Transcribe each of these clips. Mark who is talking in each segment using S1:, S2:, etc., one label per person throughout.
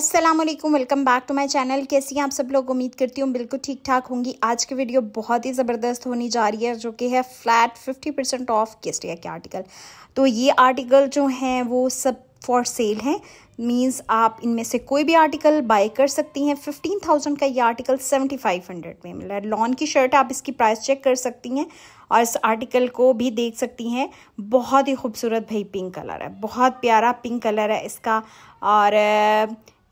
S1: Aslam welcome back to my channel कैसी हैं आप सब लोग उम्मीद करती हूँ बिल्कुल ठीक ठाक होंगी आज की वीडियो बहुत ही ज़बरदस्त होनी जा रही है जो कि है फ्लैट 50 परसेंट ऑफ केस्टिया के आर्टिकल तो ये आर्टिकल जो हैं वो सब फॉर सेल हैं मींस आप इनमें से कोई भी आर्टिकल बाय कर सकती हैं फिफ्टीन थाउजेंड का ये आर्टिकल सेवेंटी फाइव हंड्रेड में मिला है लॉन की शर्ट आप इसकी प्राइस चेक कर सकती हैं और इस आर्टिकल को भी देख सकती हैं बहुत ही खूबसूरत भाई पिंक कलर है बहुत प्यारा पिंक कलर है इसका और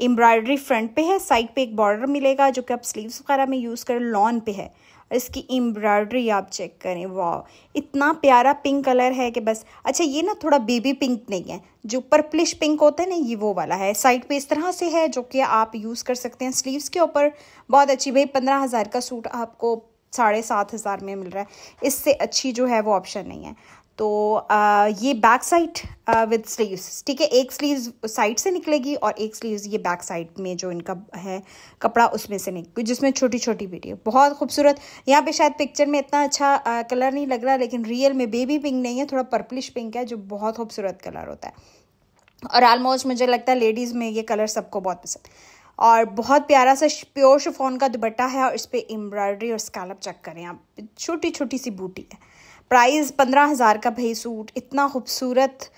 S1: एम्ब्रॉयडरी फ्रंट पे है साइड पे एक बॉर्डर मिलेगा जो कि आप स्लीव्स वगैरह में यूज़ करें लॉन पे है और इसकी एम्ब्रॉयडरी आप चेक करें वाह इतना प्यारा पिंक कलर है कि बस अच्छा ये ना थोड़ा बेबी पिंक नहीं है जो पर्पलिश पिंक होता है ना ये वो वाला है साइड पे इस तरह से है जो कि आप यूज़ कर सकते हैं स्लीव्स के ऊपर बहुत अच्छी भाई पंद्रह हज़ार का सूट आपको साढ़े सात हज़ार में मिल रहा है इससे अच्छी जो है वो ऑप्शन नहीं है तो ये बैक साइड विद स्लीव्स ठीक है एक स्लीव साइड से निकलेगी और एक स्लीव ये बैक साइड में जो इनका है कपड़ा उसमें से निकल जिसमें छोटी छोटी बेटी बहुत खूबसूरत यहाँ पे शायद पिक्चर में इतना अच्छा आ, कलर नहीं लग रहा लेकिन रियल में बेबी पिंक नहीं है थोड़ा पर्पलिश पिंक है जो बहुत खूबसूरत कलर होता है और आलमोस्ट मुझे लगता है लेडीज़ में ये कलर सबको बहुत पसंद और बहुत प्यारा सा प्योर शिफोन का दुपट्टा है और इस पर एम्ब्रॉयडरी और स्कैलप चेक करें आप छोटी छोटी सी बूटी है प्राइस पंद्रह हज़ार का भाई सूट इतना खूबसूरत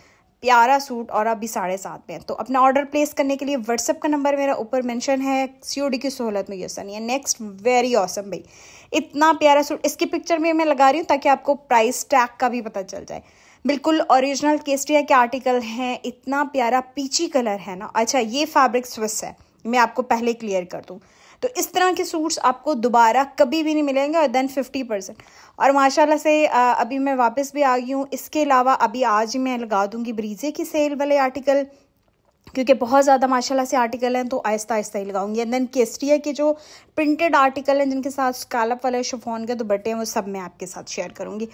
S1: प्यारा सूट और अभी साढ़े सात में तो अपना ऑर्डर प्लेस करने के लिए व्हाट्सअप का नंबर मेरा ऊपर मेंशन है सीओडी की सहूलत में सनी है नेक्स्ट वेरी ऑसम भाई इतना प्यारा सूट इसकी पिक्चर में मैं लगा रही हूँ ताकि आपको प्राइस टैग का भी पता चल जाए बिल्कुल ओरिजिनल केस्टिया के आर्टिकल हैं इतना प्यारा पीची कलर है ना अच्छा ये फैब्रिक स्विस है मैं आपको पहले क्लियर कर दूँ तो इस तरह के सूट्स आपको दोबारा कभी भी नहीं मिलेंगे और देन फिफ्टी परसेंट और माशाल्लाह से अभी मैं वापस भी आ गई हूँ इसके अलावा अभी आज ही मैं लगा दूँगी ब्रीजे की सेल वाले आर्टिकल क्योंकि बहुत ज़्यादा माशाल्लाह से आर्टिकल हैं तो आहिस्ता आहिस्ता ही लगाऊंगी एंड देन केस्ट्रिया के जो प्रिंटेड आर्टिकल हैं जिनके साथ स्कालप वाले शफोन के दुपट्टे हैं वो सब मैं आपके साथ शेयर करूँगी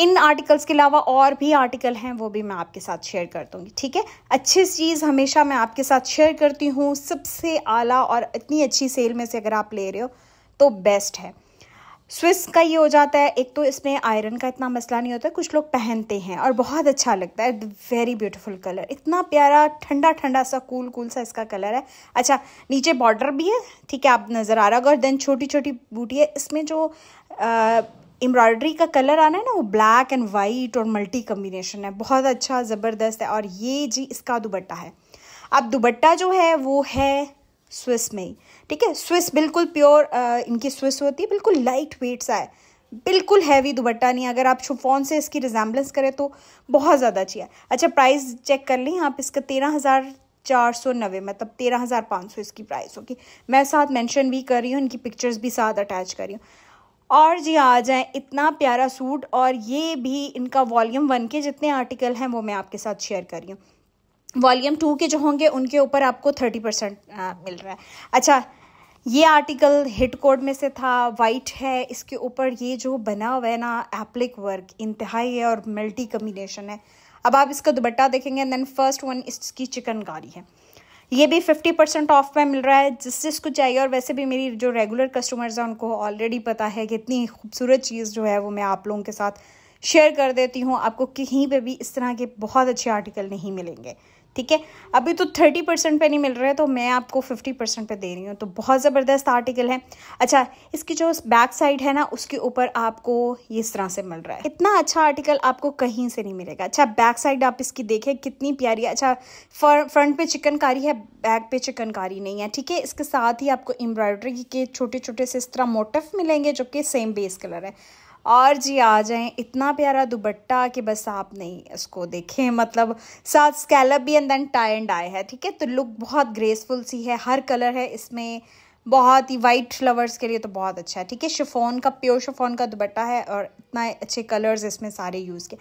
S1: इन आर्टिकल्स के अलावा और भी आर्टिकल हैं वो भी मैं आपके साथ शेयर कर दूँगी ठीक है अच्छी चीज़ हमेशा मैं आपके साथ शेयर करती हूँ सबसे आला और इतनी अच्छी सेल में से अगर आप ले रहे हो तो बेस्ट है स्विस का ये हो जाता है एक तो इसमें आयरन का इतना मसला नहीं होता कुछ लोग पहनते हैं और बहुत अच्छा लगता है वेरी ब्यूटीफुल कलर इतना प्यारा ठंडा ठंडा सा कूल कूल सा इसका कलर है अच्छा नीचे बॉर्डर भी है ठीक है आप नज़र आ रहा होगा और देन छोटी छोटी बूटी है इसमें जो आ, एम्ब्रॉयडरी का कलर आना है ना वो ब्लैक एंड वाइट और मल्टी कम्बिनेशन है बहुत अच्छा ज़बरदस्त है और ये जी इसका दुबट्टा है अब दुबट्टा जो है वो है स्विस में ही ठीक है स्विस बिल्कुल प्योर आ, इनकी स्विस होती है बिल्कुल लाइट वेट सा है बिल्कुल हैवी दुबट्टा नहीं अगर आप शुफोन से इसकी रिजेम्बलेंस करें तो बहुत ज़्यादा अच्छी है अच्छा प्राइस चेक कर लें आप इसका तेरह हज़ार चार सौ नबे मतलब तेरह हज़ार पाँच सौ इसकी प्राइस होगी मैं साथ मेंशन भी कर रही हूँ इनकी पिक्चर्स भी साथ अटैच कर रही हूँ और जी आ जाए इतना प्यारा सूट और ये भी इनका वॉल्यूम वन के जितने आर्टिकल हैं वो मैं आपके साथ शेयर कर रही हूँ वॉल्यूम टू के जो होंगे उनके ऊपर आपको थर्टी परसेंट मिल रहा है अच्छा ये आर्टिकल हिट कोड में से था वाइट है इसके ऊपर ये जो बना हुआ है ना एप्लिक वर्क इंतहाई है और मल्टी कम्बिनेशन है अब आप इसका दुपट्टा देखेंगे एंड देन फर्स्ट वन इसकी चिकनकारी है ये भी फिफ्टी परसेंट ऑफ में मिल रहा है जिस जिसको चाहिए और वैसे भी मेरी जो रेगुलर कस्टमर्स हैं उनको ऑलरेडी पता है कि इतनी खूबसूरत चीज़ जो है वो मैं आप लोगों के साथ शेयर कर देती हूँ आपको कहीं पे भी इस तरह के बहुत अच्छे आर्टिकल नहीं मिलेंगे ठीक है अभी तो थर्टी परसेंट पर नहीं मिल रहा है तो मैं आपको फिफ्टी परसेंट पर दे रही हूँ तो बहुत ज़बरदस्त आर्टिकल है अच्छा इसकी जो बैक साइड है ना उसके ऊपर आपको ये इस तरह से मिल रहा है इतना अच्छा आर्टिकल आपको कहीं से नहीं मिलेगा अच्छा बैक साइड आप इसकी देखें कितनी प्यारी अच्छा फ्रंट पे चिकनकारी है बैक पे चिकनकारी नहीं है ठीक है इसके साथ ही आपको एम्ब्रॉयडरी के छोटे छोटे से इस तरह मोटिफ मिलेंगे जो कि सेम बेस कलर है और जी आ जाए इतना प्यारा दुबट्टा कि बस आप नहीं इसको देखें मतलब साथ स्कैलप भी एंड देन टाई एंड है ठीक है तो लुक बहुत ग्रेसफुल सी है हर कलर है इसमें बहुत ही वाइट लवर्स के लिए तो बहुत अच्छा है ठीक है शिफोन का प्योर शिफोन का दुबट्टा है और इतना अच्छे कलर्स इसमें सारे यूज़ किए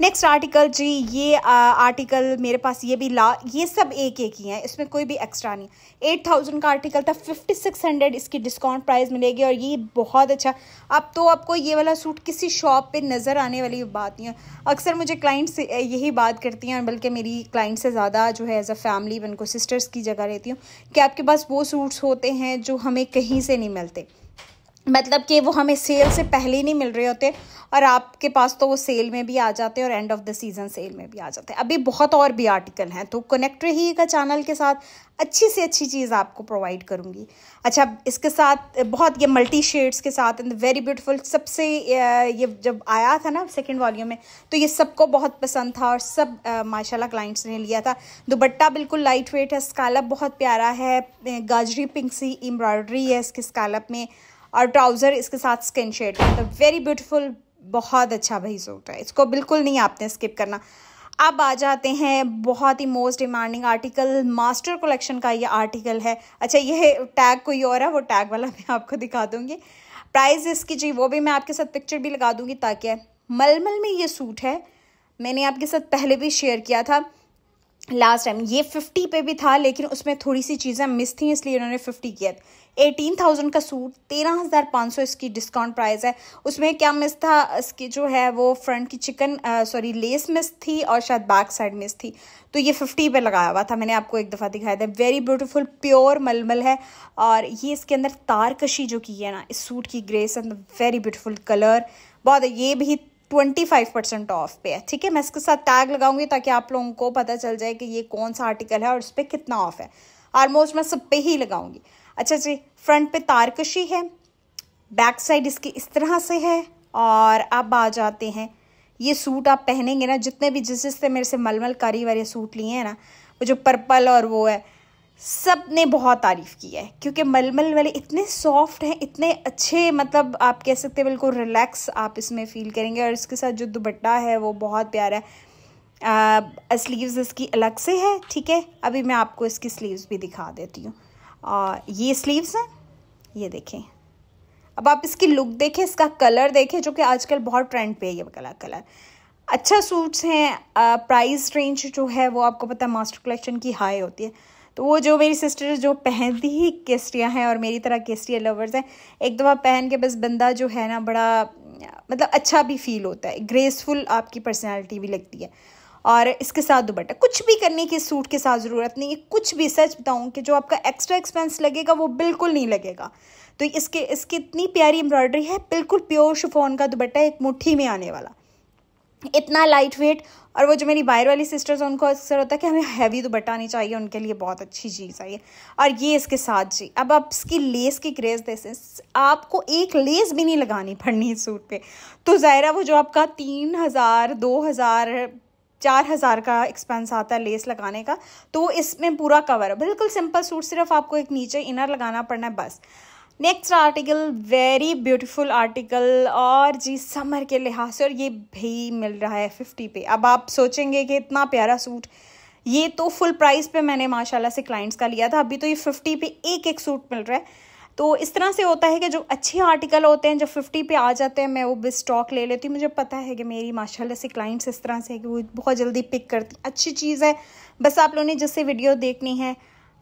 S1: नेक्स्ट आर्टिकल जी ये आर्टिकल मेरे पास ये भी ला ये सब एक एक ही हैं इसमें कोई भी एक्स्ट्रा नहीं एट थाउजेंड का आर्टिकल था फिफ्टी सिक्स हंड्रेड इसकी डिस्काउंट प्राइस मिलेगी और ये बहुत अच्छा अब तो आपको ये वाला सूट किसी शॉप पे नज़र आने वाली बात नहीं है अक्सर मुझे क्लाइंट से यही बात करती हैं बल्कि मेरी क्लाइंट से ज़्यादा जो है एज अ फैमिली मैं उनको सिस्टर्स की जगह रहती हूँ कि आपके पास वो सूट्स होते हैं जो हमें कहीं से नहीं मिलते मतलब कि वो हमें सेल से पहले ही नहीं मिल रहे होते और आपके पास तो वो सेल में भी आ जाते हैं और end of the season sale में भी आ जाते हैं अभी बहुत और भी आर्टिकल हैं तो कनेक्ट रहिएगा चैनल के साथ अच्छी से अच्छी चीज़ आपको प्रोवाइड करूँगी अच्छा इसके साथ बहुत ये मल्टी शेड्स के साथ एंड वेरी ब्यूटीफुल सबसे ये जब आया था ना सेकेंड वॉल्यूम में तो ये सबको बहुत पसंद था और सब माशाला क्लाइंट्स ने लिया था दुपट्टा बिल्कुल लाइट वेट है स्कालप बहुत प्यारा है गाजरी पिंक सी एम्ब्रॉयडरी है इसके स्कालप में और ट्राउज़र इसके साथ स्किन शेड का तो वेरी ब्यूटीफुल बहुत अच्छा भाई सूट है इसको बिल्कुल नहीं आपने स्किप करना अब आ जाते हैं बहुत ही most demanding article master collection का ये आर्टिकल है अच्छा ये टैग कोई और है वो टैग वाला मैं आपको दिखा दूँगी प्राइस इसकी जी वो भी मैं आपके साथ पिक्चर भी लगा दूँगी ताकि मलमल में ये सूट है मैंने आपके साथ पहले भी शेयर किया था लास्ट टाइम ये फिफ्टी पे भी था लेकिन उसमें थोड़ी सी चीज़ें मिस थी इसलिए इन्होंने फिफ्टी किया एटीन थाउजेंड का सूट तेरह हज़ार पाँच सौ इसकी डिस्काउंट प्राइस है उसमें क्या मिस था इसकी जो है वो फ्रंट की चिकन सॉरी लेस मिस थी और शायद बैक साइड मिस थी तो ये फिफ्टी पे लगाया हुआ था मैंने आपको एक दफ़ा दिखाया था वेरी ब्यूटीफुल प्योर मलमल है और ये इसके अंदर तारकशी जो की है ना इस सूट की grace and very beautiful colour बहुत ये भी ट्वेंटी फाइव परसेंट ऑफ पे है ठीक है मैं इसके साथ टैग लगाऊंगी ताकि आप लोगों को पता चल जाए कि ये कौन सा आर्टिकल है और उस पर कितना ऑफ है ऑलमोस्ट मैं सब पे ही लगाऊंगी अच्छा जी फ्रंट पे तारकशी है बैक साइड इसकी इस तरह से है और अब आ जाते हैं ये सूट आप पहनेंगे ना जितने भी जिस जिससे मेरे से मलमल कारी वाले सूट लिए हैं ना वो जो पर्पल और वो है सब ने बहुत तारीफ़ की है क्योंकि मलमल वाले इतने सॉफ्ट हैं इतने अच्छे मतलब आप कह सकते हैं बिल्कुल रिलैक्स आप इसमें फ़ील करेंगे और इसके साथ जो दुपट्टा है वो बहुत प्यारा है स्लीव्स इसकी अलग से है ठीक है अभी मैं आपको इसकी स्लीव्स भी दिखा देती हूँ ये स्लीव्स हैं ये देखें अब आप इसकी लुक देखें इसका कलर देखें जो कि आजकल बहुत ट्रेंड पे है ये वाला कलर अच्छा सूट्स हैं प्राइस रेंज जो है वो आपको पता है मास्टर कलेक्शन की हाई होती है तो वो जो मेरी सिस्टर जो पहनती ही केसरिया हैं और मेरी तरह केसरिया लवर्स हैं एक दफ़ा पहन के बस बंदा जो है ना बड़ा मतलब अच्छा भी फील होता है ग्रेसफुल आपकी पर्सनैलिटी भी लगती है और इसके साथ दुपट्टा कुछ भी करने की सूट के साथ ज़रूरत नहीं है कुछ भी सच बताऊँ कि जो आपका एक्स्ट्रा एक्सपेंस लगेगा वो बिल्कुल नहीं लगेगा तो इसके इसकी इतनी प्यारी एम्ब्रॉयडरी है बिल्कुल प्योर शिफोन का दुपट्टा एक मुट्ठी में आने वाला इतना लाइट वेट और वो जो मेरी बाहर वाली सिस्टर्स हैं उनको अक्सर होता है कि हमें हैवी दुपट्टा नहीं चाहिए उनके लिए बहुत अच्छी चीज़ आई है और ये इसके साथ जी अब आप इसकी लेस की ग्रेस देसें आपको एक लेस भी नहीं लगानी पड़नी इस सूट पे तो ज़ाहिरा वो जो आपका तीन हज़ार दो हज़ार चार हज़ार का एक्सपेंस आता है लेस लगाने का तो इसमें पूरा कवर है बिल्कुल सिंपल सूट सिर्फ आपको एक नीचे इनर लगाना पड़ना है बस next article very beautiful article और जी समर के लिहाज से और ये भी मिल रहा है फिफ्टी पे अब आप सोचेंगे कि इतना प्यारा सूट ये तो फुल प्राइस पे मैंने माशाल्लाह से क्लाइंट्स का लिया था अभी तो ये फिफ्टी पे एक एक सूट मिल रहा है तो इस तरह से होता है कि जो अच्छे आर्टिकल होते हैं जब फिफ्टी पे आ जाते हैं मैं वो भी स्टॉक ले लेती हूँ मुझे पता है कि मेरी माशाल्लाह से क्लाइंट्स इस तरह से है कि वो बहुत जल्दी पिक करती अच्छी चीज़ है बस आप लोगों ने जिससे वीडियो देखनी है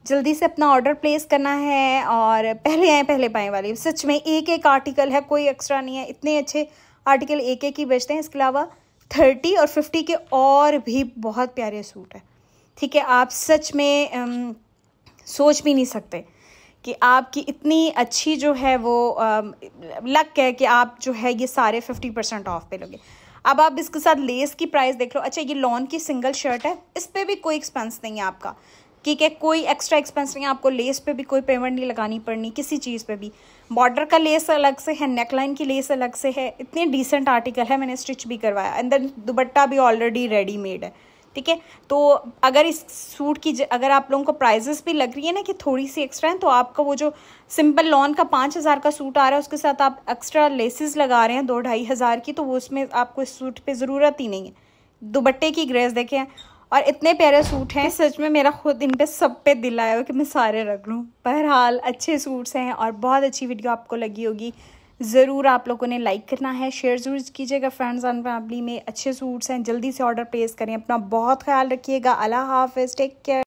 S1: जल्दी से अपना ऑर्डर प्लेस करना है और पहले आए पहले पाएँ वाली सच में एक एक आर्टिकल है कोई एक्स्ट्रा नहीं है इतने अच्छे आर्टिकल एक एक ही बेचते हैं इसके अलावा थर्टी और फिफ्टी के और भी बहुत प्यारे सूट हैं ठीक है आप सच में अम, सोच भी नहीं सकते कि आपकी इतनी अच्छी जो है वो लक है कि आप जो है ये सारे फिफ्टी परसेंट ऑफ पे लोगे अब आप इसके साथ लेस की प्राइस देख लो अच्छा ये लॉन की सिंगल शर्ट है इस पर भी कोई एक्सपेंस नहीं है आपका ठीक है कोई एक्स्ट्रा एक्सपेंस नहीं है आपको लेस पे भी कोई पेमेंट नहीं लगानी पड़नी किसी चीज़ पे भी बॉर्डर का लेस अलग से है नेकलाइन की लेस अलग से है इतने डिसेंट आर्टिकल है मैंने स्टिच भी करवाया एंड देन दुबट्टा भी ऑलरेडी रेडीमेड है ठीक है तो अगर इस सूट की अगर आप लोगों को प्राइजेस भी लग रही है ना कि थोड़ी सी एक्स्ट्रा है तो आपका वो जो सिंपल लॉन का पाँच हज़ार का सूट आ रहा है उसके साथ आप एक्स्ट्रा लेसेस लगा रहे हैं दो ढाई हज़ार की तो वो उसमें आपको इस सूट पे ज़रूरत ही नहीं है दुबट्टे की ग्रेस देखें और इतने प्यारे सूट हैं सच में मेरा खुद इन पे सब पे दिल आया हो कि मैं सारे रख लूँ बहरहाल अच्छे सूट्स हैं और बहुत अच्छी वीडियो आपको लगी होगी ज़रूर आप लोगों ने लाइक करना है शेयर ज़रूर कीजिएगा फ्रेंड्स एंड फैमिली में अच्छे सूट्स हैं जल्दी से ऑर्डर प्लेस करें अपना बहुत ख्याल रखिएगा अल्लाह हाफिज़ टेक केयर